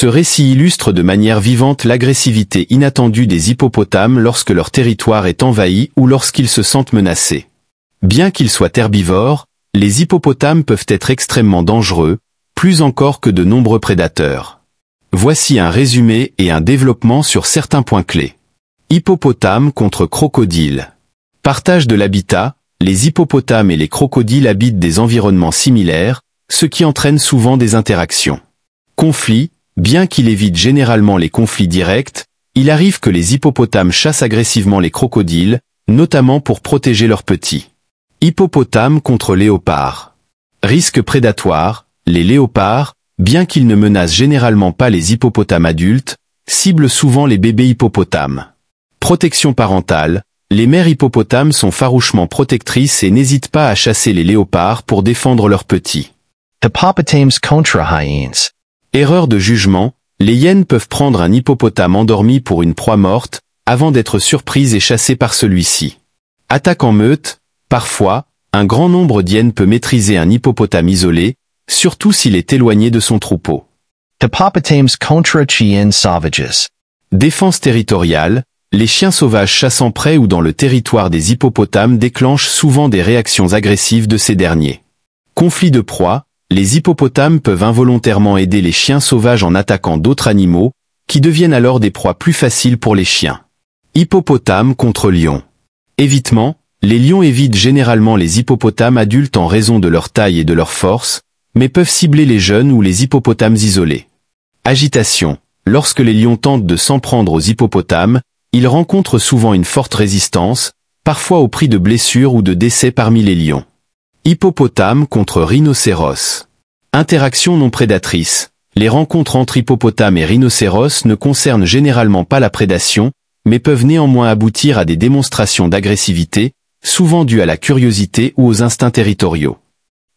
Ce récit illustre de manière vivante l'agressivité inattendue des hippopotames lorsque leur territoire est envahi ou lorsqu'ils se sentent menacés. Bien qu'ils soient herbivores, les hippopotames peuvent être extrêmement dangereux, plus encore que de nombreux prédateurs. Voici un résumé et un développement sur certains points clés. Hippopotame contre crocodile. Partage de l'habitat, les hippopotames et les crocodiles habitent des environnements similaires, ce qui entraîne souvent des interactions. Conflits, Bien qu'il évite généralement les conflits directs, il arrive que les hippopotames chassent agressivement les crocodiles, notamment pour protéger leurs petits. Hippopotames contre léopards. Risque prédatoire, les léopards, bien qu'ils ne menacent généralement pas les hippopotames adultes, ciblent souvent les bébés hippopotames. Protection parentale, les mères hippopotames sont farouchement protectrices et n'hésitent pas à chasser les léopards pour défendre leurs petits. Hippopotames contre hyènes Erreur de jugement, les hyènes peuvent prendre un hippopotame endormi pour une proie morte, avant d'être surprise et chassée par celui-ci. Attaque en meute, parfois, un grand nombre d'hyènes peut maîtriser un hippopotame isolé, surtout s'il est éloigné de son troupeau. Hippopotames contra chiens sauvages. Défense territoriale, les chiens sauvages chassant près ou dans le territoire des hippopotames déclenchent souvent des réactions agressives de ces derniers. Conflit de proie, les hippopotames peuvent involontairement aider les chiens sauvages en attaquant d'autres animaux, qui deviennent alors des proies plus faciles pour les chiens. Hippopotame contre lion. Évitement, les lions évitent généralement les hippopotames adultes en raison de leur taille et de leur force, mais peuvent cibler les jeunes ou les hippopotames isolés. Agitation. Lorsque les lions tentent de s'en prendre aux hippopotames, ils rencontrent souvent une forte résistance, parfois au prix de blessures ou de décès parmi les lions. Hippopotame contre rhinocéros. Interaction non prédatrice. Les rencontres entre hippopotame et rhinocéros ne concernent généralement pas la prédation, mais peuvent néanmoins aboutir à des démonstrations d'agressivité, souvent dues à la curiosité ou aux instincts territoriaux.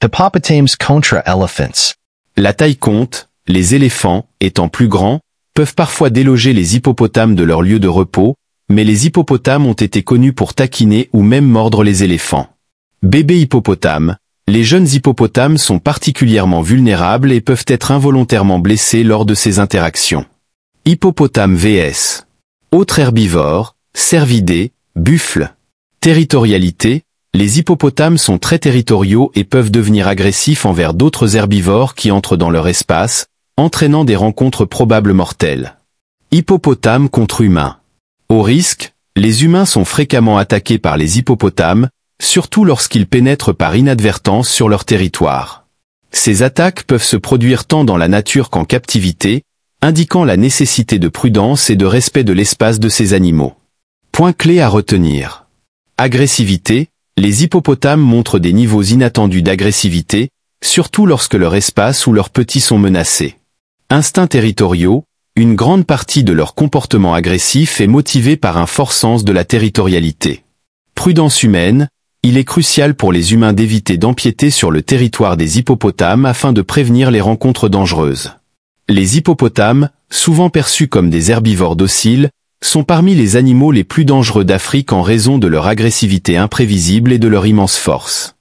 Hippopotames contre éléphants. La taille compte, les éléphants, étant plus grands, peuvent parfois déloger les hippopotames de leur lieu de repos, mais les hippopotames ont été connus pour taquiner ou même mordre les éléphants. Bébé hippopotame. Les jeunes hippopotames sont particulièrement vulnérables et peuvent être involontairement blessés lors de ces interactions. Hippopotame vs. Autres herbivores, cervidés, buffles. Territorialité. Les hippopotames sont très territoriaux et peuvent devenir agressifs envers d'autres herbivores qui entrent dans leur espace, entraînant des rencontres probables mortelles. Hippopotame contre humain. Au risque, les humains sont fréquemment attaqués par les hippopotames, surtout lorsqu'ils pénètrent par inadvertance sur leur territoire. Ces attaques peuvent se produire tant dans la nature qu'en captivité, indiquant la nécessité de prudence et de respect de l'espace de ces animaux. Point clé à retenir. Agressivité, les hippopotames montrent des niveaux inattendus d'agressivité, surtout lorsque leur espace ou leurs petits sont menacés. Instincts territoriaux, une grande partie de leur comportement agressif est motivée par un fort sens de la territorialité. Prudence humaine, il est crucial pour les humains d'éviter d'empiéter sur le territoire des hippopotames afin de prévenir les rencontres dangereuses. Les hippopotames, souvent perçus comme des herbivores dociles, sont parmi les animaux les plus dangereux d'Afrique en raison de leur agressivité imprévisible et de leur immense force.